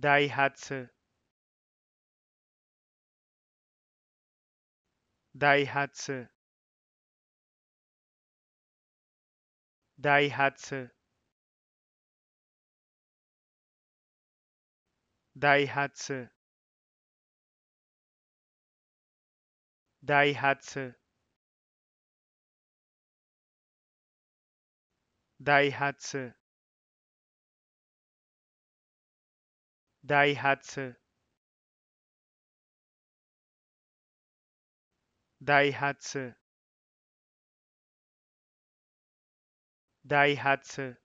Daihatsu Daihatsu Daihatsu Daihatsu Daihatsu Daihatsu Daihatsu Daihatsu Daihatsu